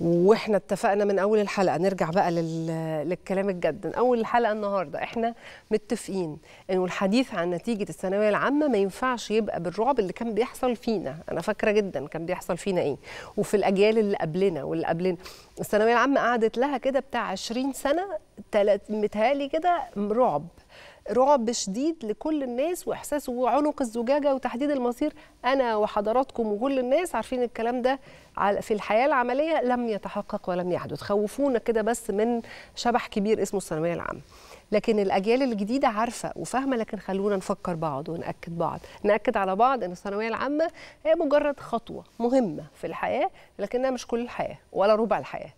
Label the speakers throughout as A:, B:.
A: واحنا اتفقنا من اول الحلقه نرجع بقى لل... للكلام الجد من اول الحلقه النهارده احنا متفقين انه الحديث عن نتيجه الثانويه العامه ما ينفعش يبقى بالرعب اللي كان بيحصل فينا انا فاكره جدا كان بيحصل فينا ايه وفي الاجيال اللي قبلنا واللي قبلنا الثانويه العامه قعدت لها كده بتاع 20 سنه متهيألي كده رعب رعب شديد لكل الناس واحساس وعنق الزجاجه وتحديد المصير انا وحضراتكم وكل الناس عارفين الكلام ده في الحياه العمليه لم يتحقق ولم يحدث خوفونا كده بس من شبح كبير اسمه الثانويه العامه لكن الاجيال الجديده عارفه وفاهمه لكن خلونا نفكر بعض وناكد بعض ناكد على بعض ان الثانويه العامه هي مجرد خطوه مهمه في الحياه لكنها مش كل الحياه ولا ربع الحياه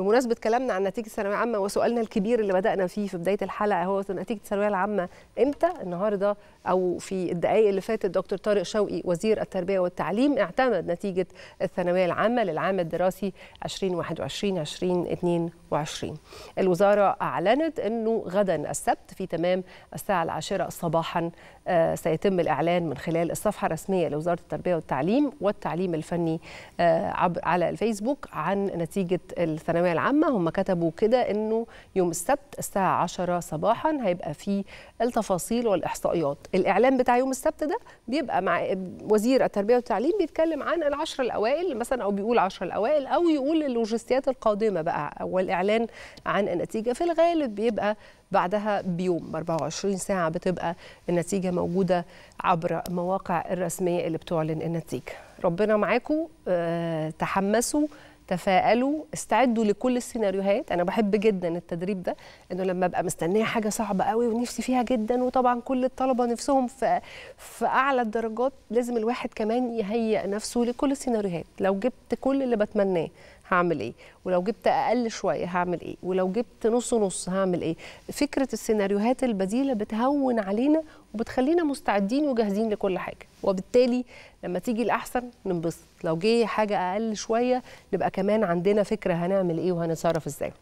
A: بمناسبه كلامنا عن نتيجه الثانويه العامه وسؤالنا الكبير اللي بدانا فيه في بدايه الحلقه هو نتيجه الثانويه العامه امتى النهارده او في الدقائق اللي فاتت دكتور طارق شوقي وزير التربيه والتعليم اعتمد نتيجه الثانويه العامه للعام الدراسي 2021 2022 الوزاره اعلنت انه غدا السبت في تمام الساعه العاشره صباحا آه، سيتم الاعلان من خلال الصفحه الرسميه لوزاره التربيه والتعليم والتعليم الفني آه، على الفيسبوك عن نتيجه الثانويه الثانويه العامه هم كتبوا كده انه يوم السبت الساعه 10 صباحا هيبقى في التفاصيل والاحصائيات الاعلان بتاع يوم السبت ده بيبقى مع وزير التربيه والتعليم بيتكلم عن العشر الاوائل مثلا او بيقول عشر الاوائل او يقول اللوجستيات القادمه بقى والاعلان عن النتيجه في الغالب بيبقى بعدها بيوم 24 ساعة بتبقى النتيجة موجودة عبر مواقع الرسمية اللي بتعلن النتيجة ربنا معاكم آه، تحمسوا تفائلوا استعدوا لكل السيناريوهات انا بحب جدا التدريب ده انه لما ابقى مستنيه حاجه صعبه قوي ونفسي فيها جدا وطبعا كل الطلبه نفسهم في في اعلى الدرجات لازم الواحد كمان يهيئ نفسه لكل السيناريوهات لو جبت كل اللي بتمناه هعمل ايه ولو جبت اقل شويه هعمل ايه ولو جبت نص نص هعمل ايه فكره السيناريوهات البديله بتهون علينا وبتخلينا مستعدين وجاهزين لكل حاجه وبالتالي لما تيجي الاحسن ننبسط لو جه حاجه اقل شويه نبقى كمان عندنا فكره هنعمل ايه وهنتصرف ازاي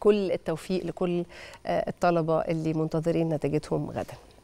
A: كل التوفيق لكل آه، الطلبه اللي منتظرين نتيجتهم غدا